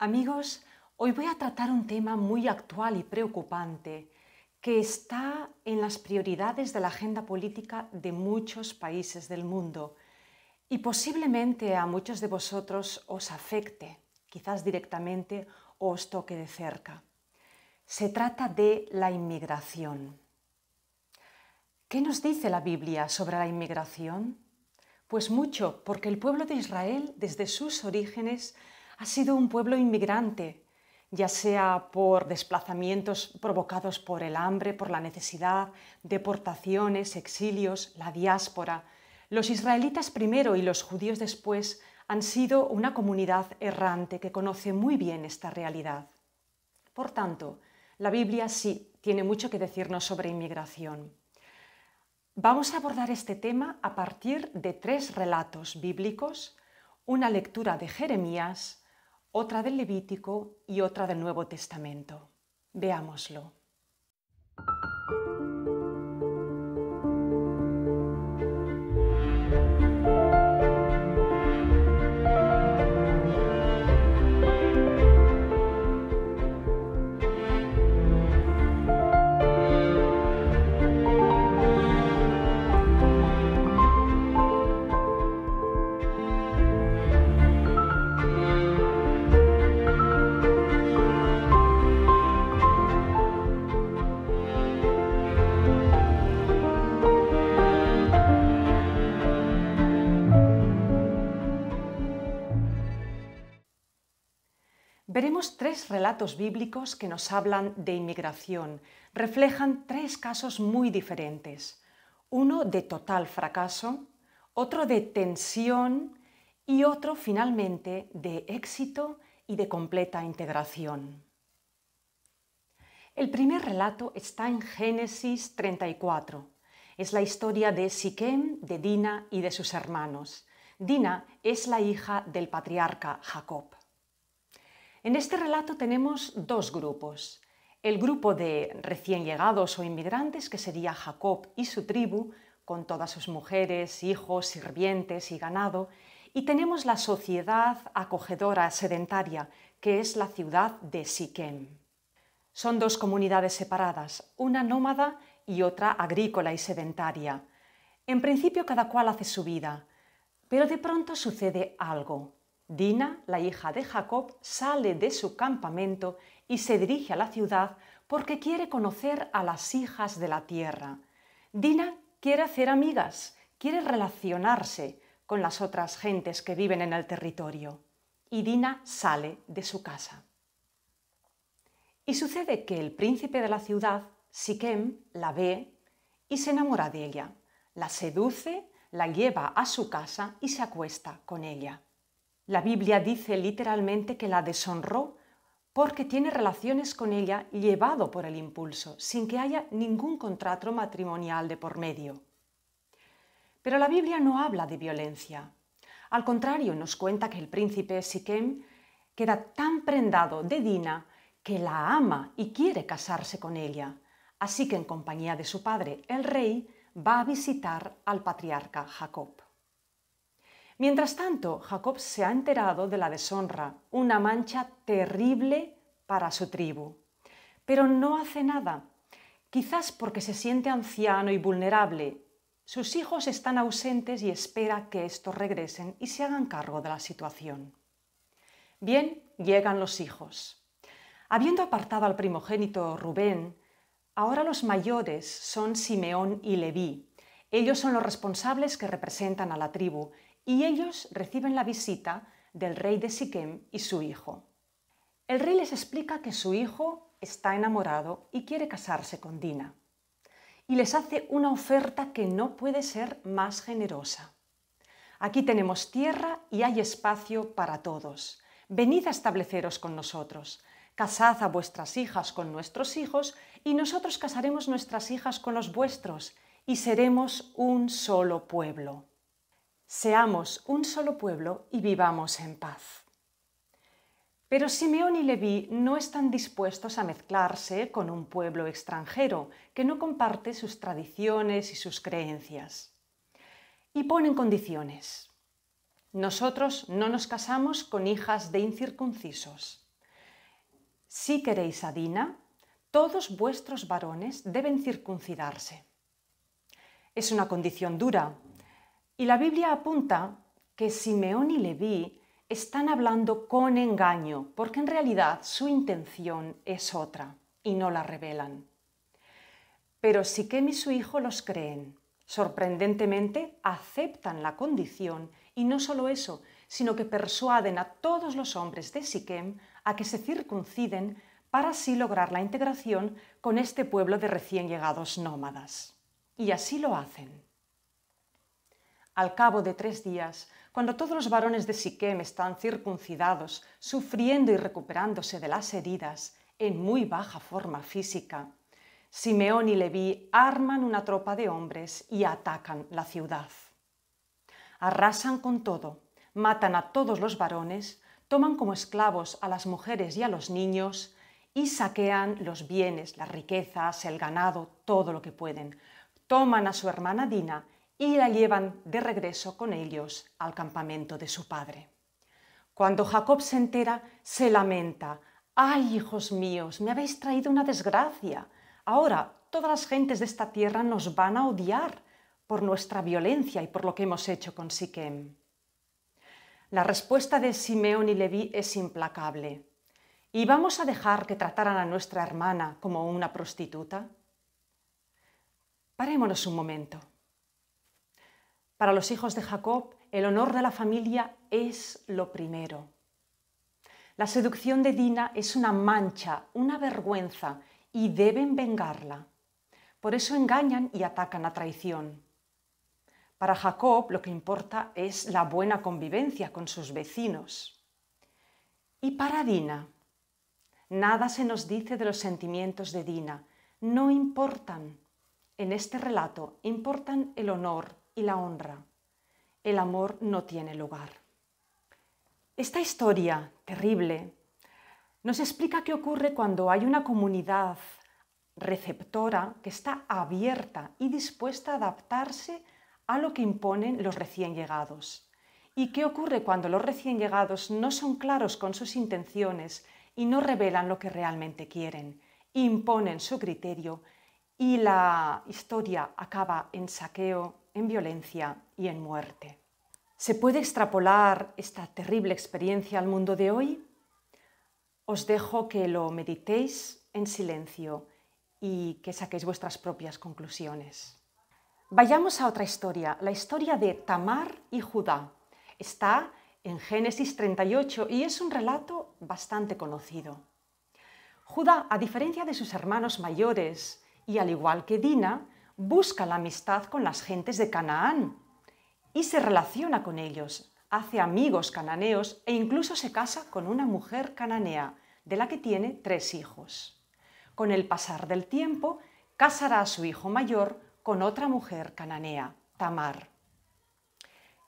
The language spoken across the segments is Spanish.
Amigos, hoy voy a tratar un tema muy actual y preocupante que está en las prioridades de la agenda política de muchos países del mundo y posiblemente a muchos de vosotros os afecte, quizás directamente o os toque de cerca. Se trata de la inmigración. ¿Qué nos dice la Biblia sobre la inmigración? Pues mucho, porque el pueblo de Israel desde sus orígenes ha sido un pueblo inmigrante, ya sea por desplazamientos provocados por el hambre, por la necesidad, deportaciones, exilios, la diáspora. Los israelitas primero y los judíos después han sido una comunidad errante que conoce muy bien esta realidad. Por tanto, la Biblia sí tiene mucho que decirnos sobre inmigración. Vamos a abordar este tema a partir de tres relatos bíblicos, una lectura de Jeremías, otra del Levítico y otra del Nuevo Testamento. Veámoslo. tres relatos bíblicos que nos hablan de inmigración reflejan tres casos muy diferentes. Uno de total fracaso, otro de tensión y otro finalmente de éxito y de completa integración. El primer relato está en Génesis 34. Es la historia de Siquem, de Dina y de sus hermanos. Dina es la hija del patriarca Jacob. En este relato tenemos dos grupos. El grupo de recién llegados o inmigrantes, que sería Jacob y su tribu, con todas sus mujeres, hijos, sirvientes y ganado, y tenemos la sociedad acogedora sedentaria, que es la ciudad de Siquem. Son dos comunidades separadas, una nómada y otra agrícola y sedentaria. En principio cada cual hace su vida, pero de pronto sucede algo. Dina, la hija de Jacob, sale de su campamento y se dirige a la ciudad porque quiere conocer a las hijas de la tierra. Dina quiere hacer amigas, quiere relacionarse con las otras gentes que viven en el territorio. Y Dina sale de su casa. Y sucede que el príncipe de la ciudad, Siquem, la ve y se enamora de ella, la seduce, la lleva a su casa y se acuesta con ella. La Biblia dice literalmente que la deshonró porque tiene relaciones con ella llevado por el impulso, sin que haya ningún contrato matrimonial de por medio. Pero la Biblia no habla de violencia. Al contrario, nos cuenta que el príncipe Siquem queda tan prendado de Dina que la ama y quiere casarse con ella. Así que en compañía de su padre, el rey, va a visitar al patriarca Jacob. Mientras tanto, Jacob se ha enterado de la deshonra, una mancha terrible para su tribu. Pero no hace nada, quizás porque se siente anciano y vulnerable. Sus hijos están ausentes y espera que estos regresen y se hagan cargo de la situación. Bien, llegan los hijos. Habiendo apartado al primogénito Rubén, ahora los mayores son Simeón y Leví. Ellos son los responsables que representan a la tribu y ellos reciben la visita del rey de Siquem y su hijo. El rey les explica que su hijo está enamorado y quiere casarse con Dina, y les hace una oferta que no puede ser más generosa. Aquí tenemos tierra y hay espacio para todos. Venid a estableceros con nosotros. Casad a vuestras hijas con nuestros hijos y nosotros casaremos nuestras hijas con los vuestros y seremos un solo pueblo seamos un solo pueblo y vivamos en paz. Pero Simeón y Leví no están dispuestos a mezclarse con un pueblo extranjero que no comparte sus tradiciones y sus creencias. Y ponen condiciones. Nosotros no nos casamos con hijas de incircuncisos. Si queréis a Dina, todos vuestros varones deben circuncidarse. Es una condición dura, y la Biblia apunta que Simeón y Leví están hablando con engaño, porque en realidad su intención es otra y no la revelan. Pero Siquem y su hijo los creen. Sorprendentemente, aceptan la condición y no solo eso, sino que persuaden a todos los hombres de Siquem a que se circunciden para así lograr la integración con este pueblo de recién llegados nómadas. Y así lo hacen al cabo de tres días, cuando todos los varones de Siquem están circuncidados, sufriendo y recuperándose de las heridas, en muy baja forma física, Simeón y Leví arman una tropa de hombres y atacan la ciudad. Arrasan con todo, matan a todos los varones, toman como esclavos a las mujeres y a los niños y saquean los bienes, las riquezas, el ganado, todo lo que pueden. Toman a su hermana Dina y la llevan de regreso con ellos al campamento de su padre. Cuando Jacob se entera, se lamenta, ¡ay, hijos míos, me habéis traído una desgracia! Ahora todas las gentes de esta tierra nos van a odiar por nuestra violencia y por lo que hemos hecho con Siquem. La respuesta de Simeón y Leví es implacable. ¿Y vamos a dejar que trataran a nuestra hermana como una prostituta? Parémonos un momento. Para los hijos de Jacob, el honor de la familia es lo primero. La seducción de Dina es una mancha, una vergüenza, y deben vengarla. Por eso engañan y atacan a traición. Para Jacob lo que importa es la buena convivencia con sus vecinos. Y para Dina, nada se nos dice de los sentimientos de Dina. No importan. En este relato importan el honor, y la honra. El amor no tiene lugar. Esta historia terrible nos explica qué ocurre cuando hay una comunidad receptora que está abierta y dispuesta a adaptarse a lo que imponen los recién llegados. ¿Y qué ocurre cuando los recién llegados no son claros con sus intenciones y no revelan lo que realmente quieren? Imponen su criterio y la historia acaba en saqueo, en violencia y en muerte. ¿Se puede extrapolar esta terrible experiencia al mundo de hoy? Os dejo que lo meditéis en silencio y que saquéis vuestras propias conclusiones. Vayamos a otra historia, la historia de Tamar y Judá. Está en Génesis 38 y es un relato bastante conocido. Judá, a diferencia de sus hermanos mayores y al igual que Dina, busca la amistad con las gentes de Canaán y se relaciona con ellos, hace amigos cananeos e incluso se casa con una mujer cananea, de la que tiene tres hijos. Con el pasar del tiempo, casará a su hijo mayor con otra mujer cananea, Tamar.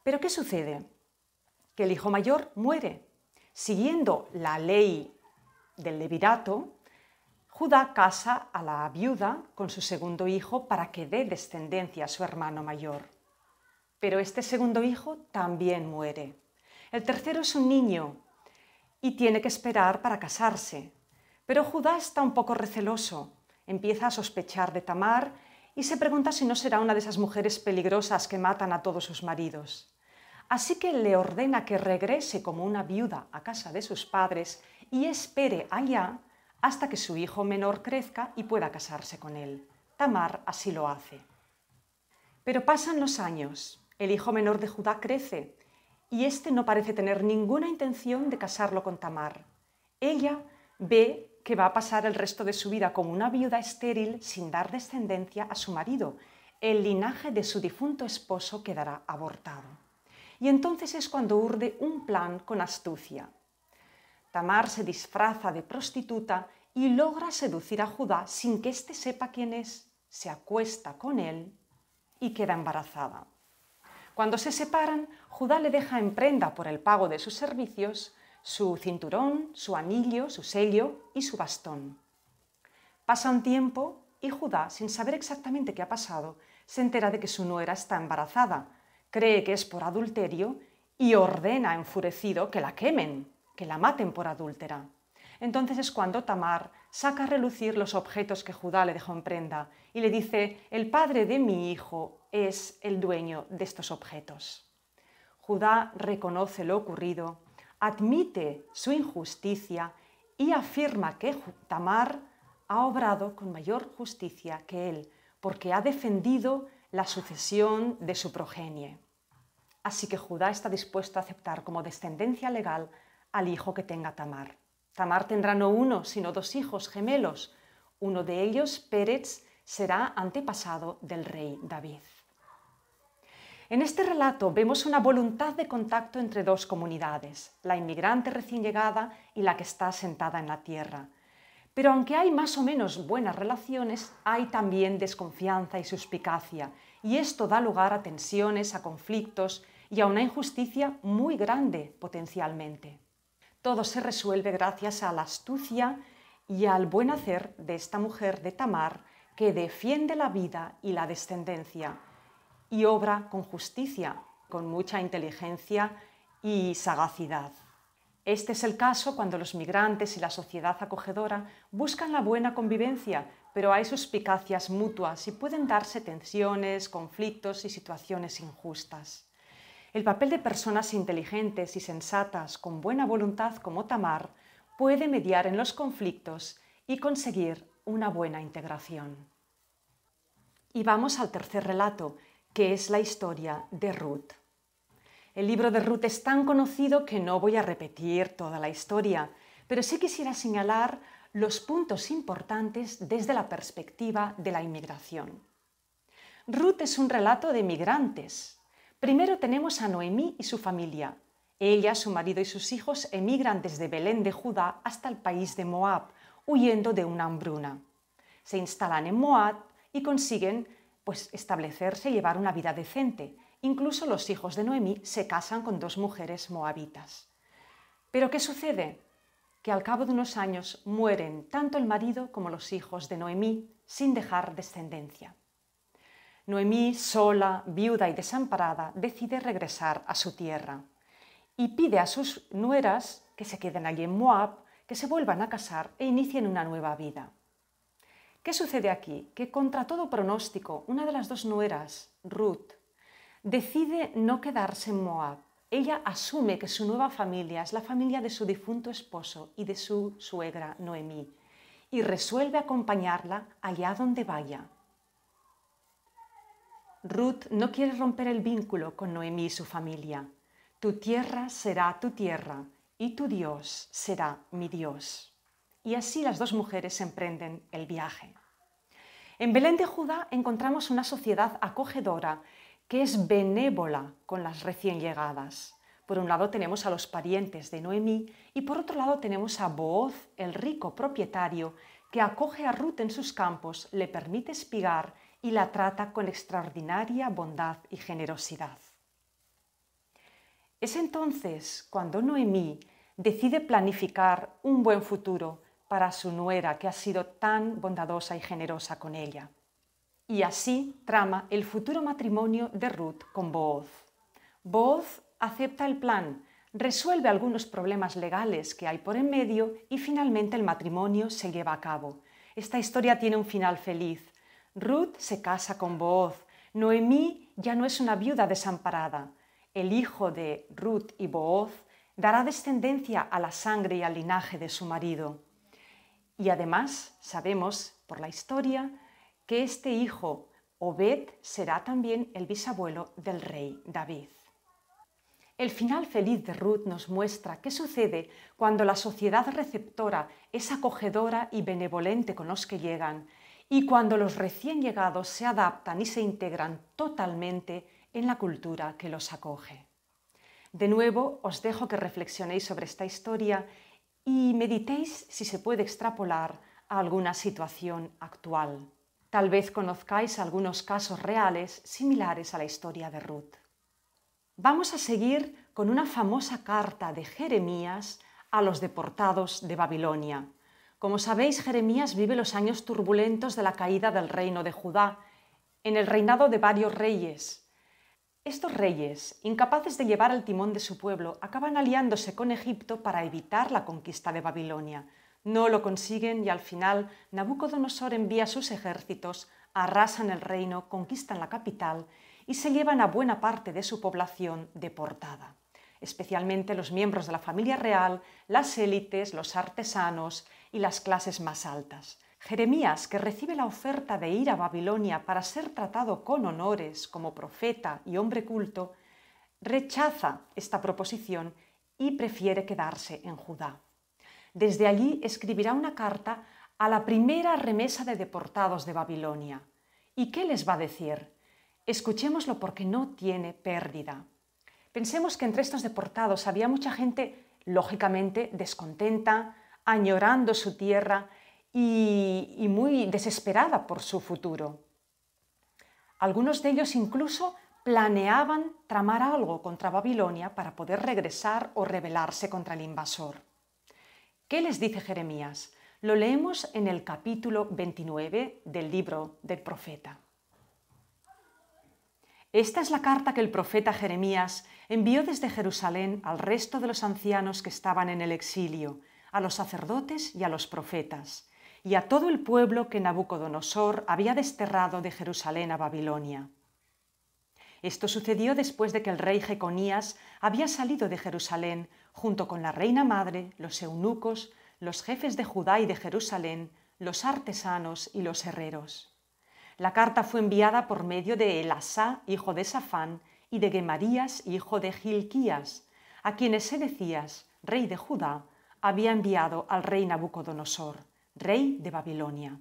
Pero ¿qué sucede? Que el hijo mayor muere. Siguiendo la ley del levirato, Judá casa a la viuda con su segundo hijo para que dé descendencia a su hermano mayor. Pero este segundo hijo también muere. El tercero es un niño y tiene que esperar para casarse. Pero Judá está un poco receloso, empieza a sospechar de Tamar y se pregunta si no será una de esas mujeres peligrosas que matan a todos sus maridos. Así que le ordena que regrese como una viuda a casa de sus padres y espere allá hasta que su hijo menor crezca y pueda casarse con él. Tamar así lo hace. Pero pasan los años, el hijo menor de Judá crece y éste no parece tener ninguna intención de casarlo con Tamar. Ella ve que va a pasar el resto de su vida como una viuda estéril sin dar descendencia a su marido. El linaje de su difunto esposo quedará abortado. Y entonces es cuando urde un plan con astucia. Tamar se disfraza de prostituta y logra seducir a Judá sin que éste sepa quién es, se acuesta con él y queda embarazada. Cuando se separan, Judá le deja en prenda por el pago de sus servicios su cinturón, su anillo, su sello y su bastón. Pasa un tiempo y Judá, sin saber exactamente qué ha pasado, se entera de que su nuera está embarazada, cree que es por adulterio y ordena enfurecido que la quemen que la maten por adúltera. Entonces es cuando Tamar saca a relucir los objetos que Judá le dejó en prenda y le dice, el padre de mi hijo es el dueño de estos objetos. Judá reconoce lo ocurrido, admite su injusticia y afirma que Tamar ha obrado con mayor justicia que él, porque ha defendido la sucesión de su progenie. Así que Judá está dispuesto a aceptar como descendencia legal al hijo que tenga Tamar. Tamar tendrá no uno, sino dos hijos gemelos. Uno de ellos, Pérez, será antepasado del rey David. En este relato vemos una voluntad de contacto entre dos comunidades, la inmigrante recién llegada y la que está sentada en la tierra. Pero aunque hay más o menos buenas relaciones, hay también desconfianza y suspicacia, y esto da lugar a tensiones, a conflictos y a una injusticia muy grande potencialmente. Todo se resuelve gracias a la astucia y al buen hacer de esta mujer de Tamar que defiende la vida y la descendencia y obra con justicia, con mucha inteligencia y sagacidad. Este es el caso cuando los migrantes y la sociedad acogedora buscan la buena convivencia, pero hay suspicacias mutuas y pueden darse tensiones, conflictos y situaciones injustas. El papel de personas inteligentes y sensatas con buena voluntad como Tamar puede mediar en los conflictos y conseguir una buena integración. Y vamos al tercer relato, que es la historia de Ruth. El libro de Ruth es tan conocido que no voy a repetir toda la historia, pero sí quisiera señalar los puntos importantes desde la perspectiva de la inmigración. Ruth es un relato de migrantes, Primero tenemos a Noemí y su familia. Ella, su marido y sus hijos emigran desde Belén de Judá hasta el país de Moab, huyendo de una hambruna. Se instalan en Moab y consiguen pues, establecerse y llevar una vida decente. Incluso los hijos de Noemí se casan con dos mujeres moabitas. Pero ¿qué sucede? Que al cabo de unos años mueren tanto el marido como los hijos de Noemí sin dejar descendencia. Noemí, sola, viuda y desamparada, decide regresar a su tierra y pide a sus nueras que se queden allí en Moab, que se vuelvan a casar e inicien una nueva vida. ¿Qué sucede aquí? Que contra todo pronóstico, una de las dos nueras, Ruth, decide no quedarse en Moab. Ella asume que su nueva familia es la familia de su difunto esposo y de su suegra, Noemí, y resuelve acompañarla allá donde vaya Ruth no quiere romper el vínculo con Noemí y su familia. Tu tierra será tu tierra y tu Dios será mi Dios. Y así las dos mujeres emprenden el viaje. En Belén de Judá encontramos una sociedad acogedora que es benévola con las recién llegadas. Por un lado tenemos a los parientes de Noemí y por otro lado tenemos a Booz, el rico propietario, que acoge a Ruth en sus campos, le permite espigar y la trata con extraordinaria bondad y generosidad. Es entonces cuando Noemí decide planificar un buen futuro para su nuera que ha sido tan bondadosa y generosa con ella. Y así trama el futuro matrimonio de Ruth con Booz. Booz acepta el plan, resuelve algunos problemas legales que hay por en medio y finalmente el matrimonio se lleva a cabo. Esta historia tiene un final feliz Ruth se casa con Booz. Noemí ya no es una viuda desamparada. El hijo de Ruth y Booz dará descendencia a la sangre y al linaje de su marido. Y además sabemos por la historia que este hijo, Obed, será también el bisabuelo del rey David. El final feliz de Ruth nos muestra qué sucede cuando la sociedad receptora es acogedora y benevolente con los que llegan y cuando los recién llegados se adaptan y se integran totalmente en la cultura que los acoge. De nuevo, os dejo que reflexionéis sobre esta historia y meditéis si se puede extrapolar a alguna situación actual. Tal vez conozcáis algunos casos reales similares a la historia de Ruth. Vamos a seguir con una famosa carta de Jeremías a los deportados de Babilonia, como sabéis, Jeremías vive los años turbulentos de la caída del reino de Judá, en el reinado de varios reyes. Estos reyes, incapaces de llevar el timón de su pueblo, acaban aliándose con Egipto para evitar la conquista de Babilonia. No lo consiguen y al final Nabucodonosor envía sus ejércitos, arrasan el reino, conquistan la capital y se llevan a buena parte de su población deportada especialmente los miembros de la familia real, las élites, los artesanos y las clases más altas. Jeremías, que recibe la oferta de ir a Babilonia para ser tratado con honores como profeta y hombre culto, rechaza esta proposición y prefiere quedarse en Judá. Desde allí escribirá una carta a la primera remesa de deportados de Babilonia. ¿Y qué les va a decir? Escuchémoslo porque no tiene pérdida. Pensemos que entre estos deportados había mucha gente, lógicamente, descontenta, añorando su tierra y, muy desesperada por su futuro. Algunos de ellos incluso planeaban tramar algo contra Babilonia para poder regresar o rebelarse contra el invasor. ¿Qué les dice Jeremías? Lo leemos en el capítulo 29 del libro del profeta. Esta es la carta que el profeta Jeremías envió desde Jerusalén al resto de los ancianos que estaban en el exilio, a los sacerdotes y a los profetas, y a todo el pueblo que Nabucodonosor había desterrado de Jerusalén a Babilonia. Esto sucedió después de que el rey Jeconías había salido de Jerusalén junto con la reina madre, los eunucos, los jefes de Judá y de Jerusalén, los artesanos y los herreros. La carta fue enviada por medio de Elasá, hijo de Safán, y de Gemarías, hijo de Gilquías, a quienes decías, rey de Judá, había enviado al rey Nabucodonosor, rey de Babilonia.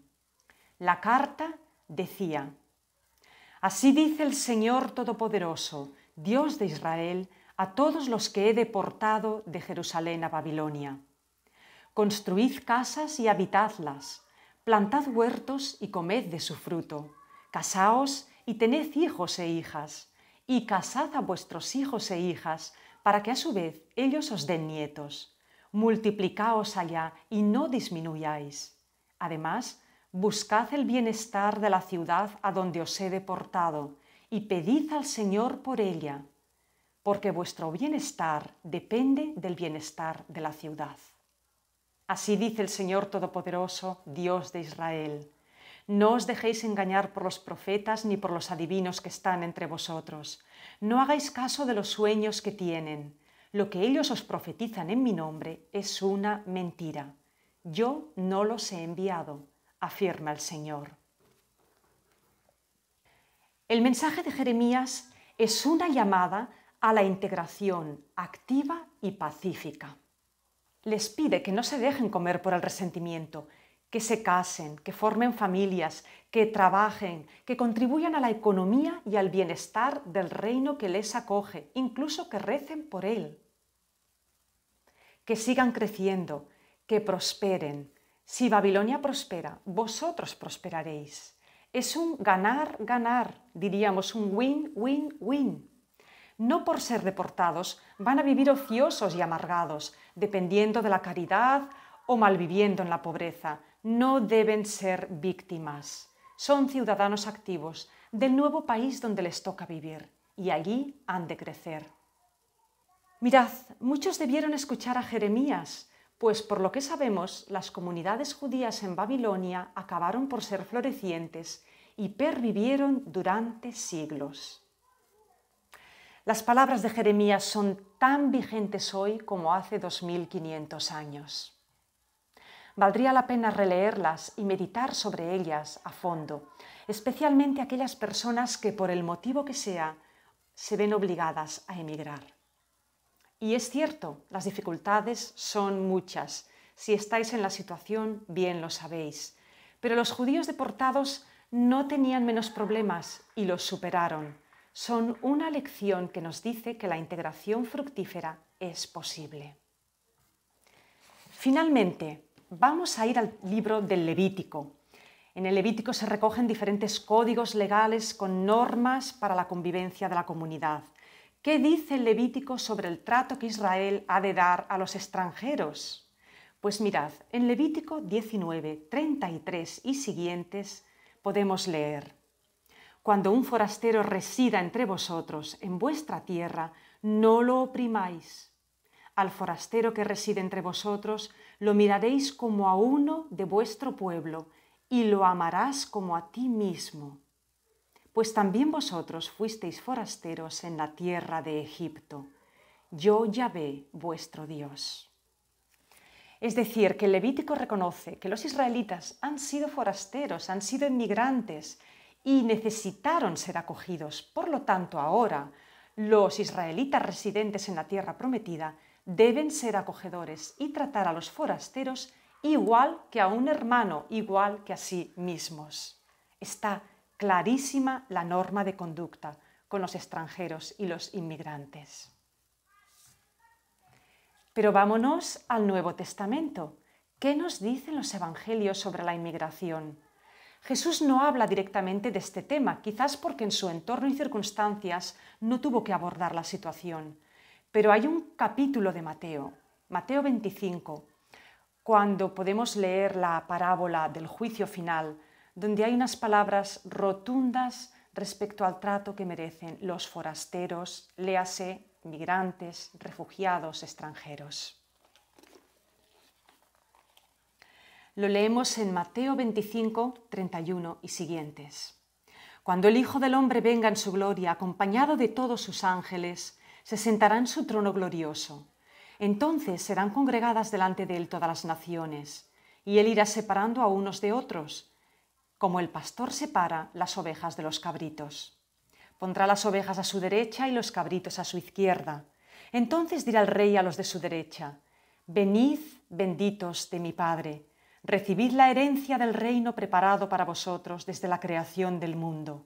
La carta decía, Así dice el Señor Todopoderoso, Dios de Israel, a todos los que he deportado de Jerusalén a Babilonia. Construid casas y habitadlas, plantad huertos y comed de su fruto Casaos y tened hijos e hijas, y casad a vuestros hijos e hijas, para que a su vez ellos os den nietos. Multiplicaos allá y no disminuyáis. Además, buscad el bienestar de la ciudad a donde os he deportado, y pedid al Señor por ella, porque vuestro bienestar depende del bienestar de la ciudad. Así dice el Señor Todopoderoso, Dios de Israel no os dejéis engañar por los profetas ni por los adivinos que están entre vosotros. No hagáis caso de los sueños que tienen. Lo que ellos os profetizan en mi nombre es una mentira. Yo no los he enviado, afirma el Señor. El mensaje de Jeremías es una llamada a la integración activa y pacífica. Les pide que no se dejen comer por el resentimiento, que se casen, que formen familias, que trabajen, que contribuyan a la economía y al bienestar del reino que les acoge, incluso que recen por él. Que sigan creciendo, que prosperen. Si Babilonia prospera, vosotros prosperaréis. Es un ganar, ganar, diríamos un win, win, win. No por ser deportados van a vivir ociosos y amargados, dependiendo de la caridad o malviviendo en la pobreza, no deben ser víctimas. Son ciudadanos activos del nuevo país donde les toca vivir y allí han de crecer. Mirad, muchos debieron escuchar a Jeremías, pues por lo que sabemos, las comunidades judías en Babilonia acabaron por ser florecientes y pervivieron durante siglos. Las palabras de Jeremías son tan vigentes hoy como hace 2500 años. Valdría la pena releerlas y meditar sobre ellas a fondo, especialmente aquellas personas que por el motivo que sea se ven obligadas a emigrar. Y es cierto, las dificultades son muchas. Si estáis en la situación, bien lo sabéis. Pero los judíos deportados no tenían menos problemas y los superaron. Son una lección que nos dice que la integración fructífera es posible. Finalmente, vamos a ir al libro del Levítico. En el Levítico se recogen diferentes códigos legales con normas para la convivencia de la comunidad. ¿Qué dice el Levítico sobre el trato que Israel ha de dar a los extranjeros? Pues mirad, en Levítico 19, 33 y siguientes podemos leer, Cuando un forastero resida entre vosotros en vuestra tierra, no lo oprimáis al forastero que reside entre vosotros lo miraréis como a uno de vuestro pueblo, y lo amarás como a ti mismo, pues también vosotros fuisteis forasteros en la tierra de Egipto. Yo ya ve vuestro Dios. Es decir, que el Levítico reconoce que los israelitas han sido forasteros, han sido inmigrantes y necesitaron ser acogidos. Por lo tanto, ahora los israelitas residentes en la tierra prometida deben ser acogedores y tratar a los forasteros igual que a un hermano, igual que a sí mismos. Está clarísima la norma de conducta con los extranjeros y los inmigrantes. Pero vámonos al Nuevo Testamento. ¿Qué nos dicen los Evangelios sobre la inmigración? Jesús no habla directamente de este tema, quizás porque en su entorno y circunstancias no tuvo que abordar la situación. Pero hay un capítulo de Mateo, Mateo 25, cuando podemos leer la parábola del juicio final, donde hay unas palabras rotundas respecto al trato que merecen los forasteros, léase, migrantes, refugiados, extranjeros. Lo leemos en Mateo 25, 31 y siguientes. Cuando el Hijo del Hombre venga en su gloria, acompañado de todos sus ángeles, se sentará en su trono glorioso. Entonces serán congregadas delante de él todas las naciones, y él irá separando a unos de otros, como el pastor separa las ovejas de los cabritos. Pondrá las ovejas a su derecha y los cabritos a su izquierda. Entonces dirá el rey a los de su derecha, Venid, benditos de mi Padre, recibid la herencia del reino preparado para vosotros desde la creación del mundo,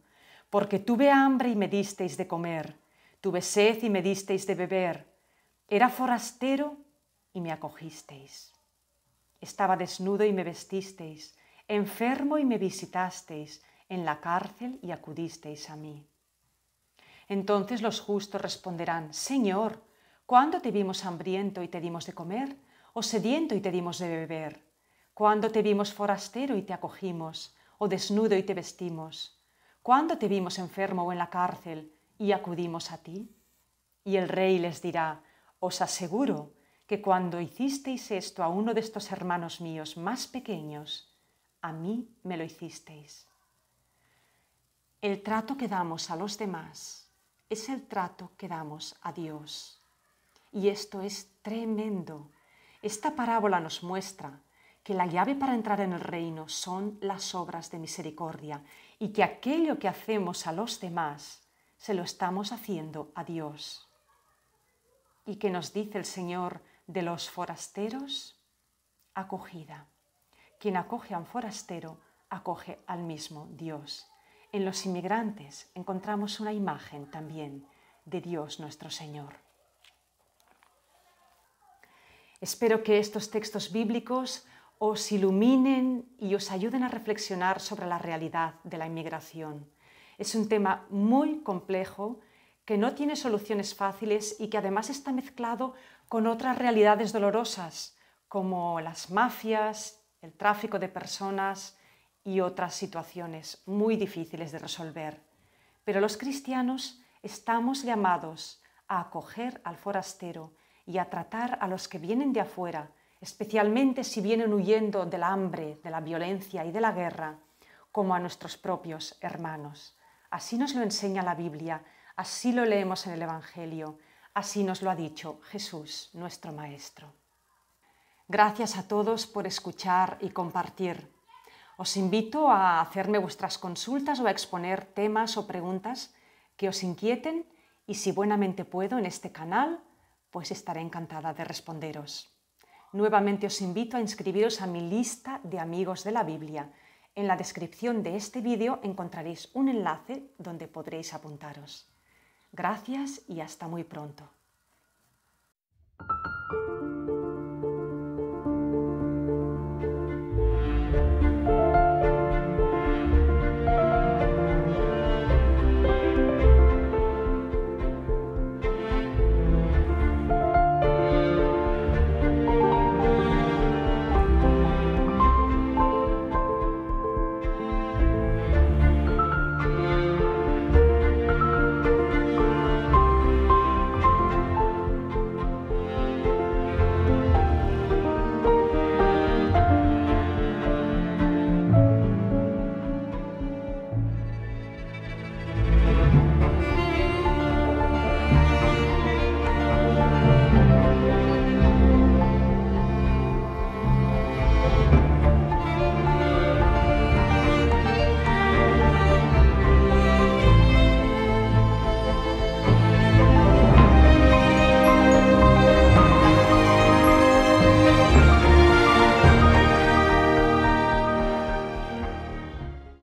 porque tuve hambre y me disteis de comer Tuve sed y me disteis de beber. Era forastero y me acogisteis. Estaba desnudo y me vestisteis, enfermo y me visitasteis, en la cárcel y acudisteis a mí. Entonces los justos responderán, Señor, ¿cuándo te vimos hambriento y te dimos de comer? ¿O sediento y te dimos de beber? ¿Cuándo te vimos forastero y te acogimos? ¿O desnudo y te vestimos? ¿Cuándo te vimos enfermo o en la cárcel y acudimos a ti? Y el rey les dirá, os aseguro que cuando hicisteis esto a uno de estos hermanos míos más pequeños, a mí me lo hicisteis. El trato que damos a los demás es el trato que damos a Dios. Y esto es tremendo. Esta parábola nos muestra que la llave para entrar en el reino son las obras de misericordia y que aquello que hacemos a los demás se lo estamos haciendo a Dios. ¿Y qué nos dice el Señor de los forasteros? Acogida. Quien acoge a un forastero, acoge al mismo Dios. En los inmigrantes encontramos una imagen también de Dios nuestro Señor. Espero que estos textos bíblicos os iluminen y os ayuden a reflexionar sobre la realidad de la inmigración. Es un tema muy complejo que no tiene soluciones fáciles y que además está mezclado con otras realidades dolorosas, como las mafias, el tráfico de personas y otras situaciones muy difíciles de resolver. Pero los cristianos estamos llamados a acoger al forastero y a tratar a los que vienen de afuera, especialmente si vienen huyendo del hambre, de la violencia y de la guerra, como a nuestros propios hermanos. Así nos lo enseña la Biblia, así lo leemos en el Evangelio, así nos lo ha dicho Jesús, nuestro Maestro. Gracias a todos por escuchar y compartir. Os invito a hacerme vuestras consultas o a exponer temas o preguntas que os inquieten y si buenamente puedo en este canal, pues estaré encantada de responderos. Nuevamente os invito a inscribiros a mi lista de amigos de la Biblia en la descripción de este vídeo encontraréis un enlace donde podréis apuntaros. Gracias y hasta muy pronto.